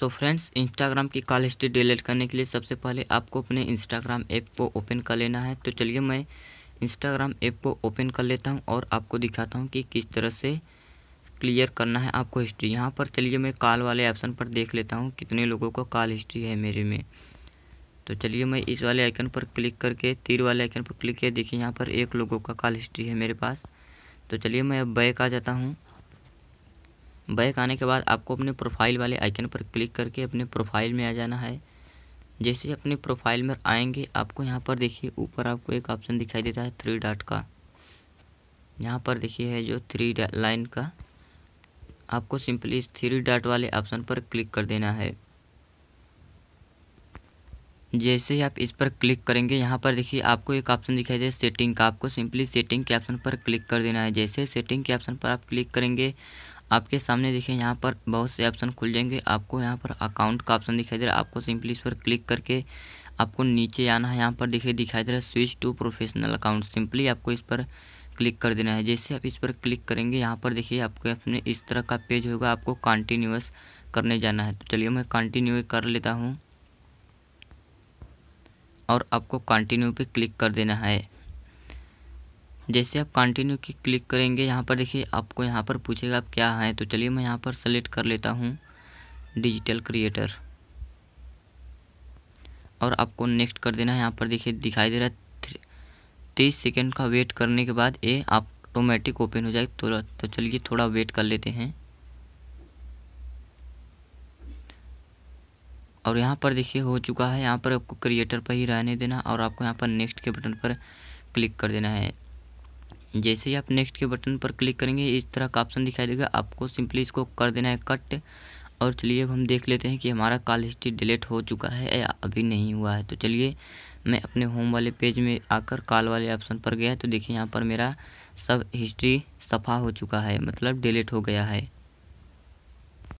सो friends Instagram की call history delete करने के लिए सबसे पहले आपको अपने इंस्टाग्राम ऐप को ओपन कर लेना है तो चलिए मैं इंस्टाग्राम ऐप को ओपन कर लेता हूँ और आपको दिखाता हूँ कि किस तरह से क्लियर करना है आपको हिस्ट्री यहाँ पर चलिए मैं कॉल वाले ऑप्शन पर देख लेता हूँ कितने लोगों को कॉल हिस्ट्री है मेरे में तो चलिए मैं इस वाले आइकन पर क्लिक करके तीर वाले आइकन पर क्लिक किया देखिए यहाँ पर एक लोगों का कॉल हिस्ट्री है मेरे पास तो चलिए मैं अब बैक आ जाता हूँ बैक आने के बाद आपको अपने प्रोफाइल वाले आइकन पर क्लिक करके अपने प्रोफाइल में आ जाना है जैसे अपने प्रोफाइल में आएंगे आपको यहाँ पर देखिए ऊपर आपको एक ऑप्शन दिखाई देता है थ्री डॉट का यहाँ पर देखिए है जो थ्री लाइन का आपको सिंपली इस थ्री डॉट वाले ऑप्शन पर क्लिक कर देना है जैसे ही आप इस पर क्लिक करेंगे यहाँ पर देखिए आपको एक ऑप्शन दिखाई दे सेटिंग का आपको सिंपली सेटिंग के ऑप्शन पर क्लिक कर देना है जैसे सेटिंग के ऑप्शन पर आप क्लिक करेंगे आपके सामने देखिए यहाँ पर बहुत से ऑप्शन खुल जाएंगे आपको यहाँ पर अकाउंट का ऑप्शन दिखाई दे रहा है आपको सिंपली इस पर क्लिक करके आपको नीचे आना है यहाँ पर देखिए दिखाई दे रहा है switch to professional account simply आपको इस पर क्लिक कर देना है जैसे आप इस पर क्लिक करेंगे यहाँ पर देखिए आपके अपने इस तरह का पेज होगा आपको कंटिन्यूस करने जाना है तो चलिए मैं कंटिन्यू कर लेता हूँ और आपको कंटिन्यू पे क्लिक कर देना है जैसे आप कंटिन्यू की क्लिक करेंगे यहाँ पर देखिए आपको यहाँ पर पूछेगा आप क्या हैं तो चलिए मैं यहाँ पर सेलेक्ट कर लेता हूँ डिजिटल क्रिएटर और आपको नेक्स्ट कर देना है यहाँ पर देखिए दिखाई दे रहा है तीस सेकेंड का वेट करने के बाद ये ऑटोमेटिक ओपन हो जाए तो, तो चलिए थोड़ा वेट कर लेते हैं और यहाँ पर देखिए हो चुका है यहाँ पर आपको क्रिएटर पर ही रहने देना और आपको यहाँ पर नेक्स्ट के बटन पर क्लिक कर देना है जैसे ही आप नेक्स्ट के बटन पर क्लिक करेंगे इस तरह का ऑप्शन दिखाई देगा आपको सिंपली इसको कर देना है कट और चलिए अब हम देख लेते हैं कि हमारा कॉल हिस्ट्री डिलीट हो चुका है या अभी नहीं हुआ है तो चलिए मैं अपने होम वाले पेज में आकर कॉल वाले ऑप्शन पर गया तो देखिए यहाँ पर मेरा सब हिस्ट्री सफ़ा हो चुका है मतलब डिलीट हो गया है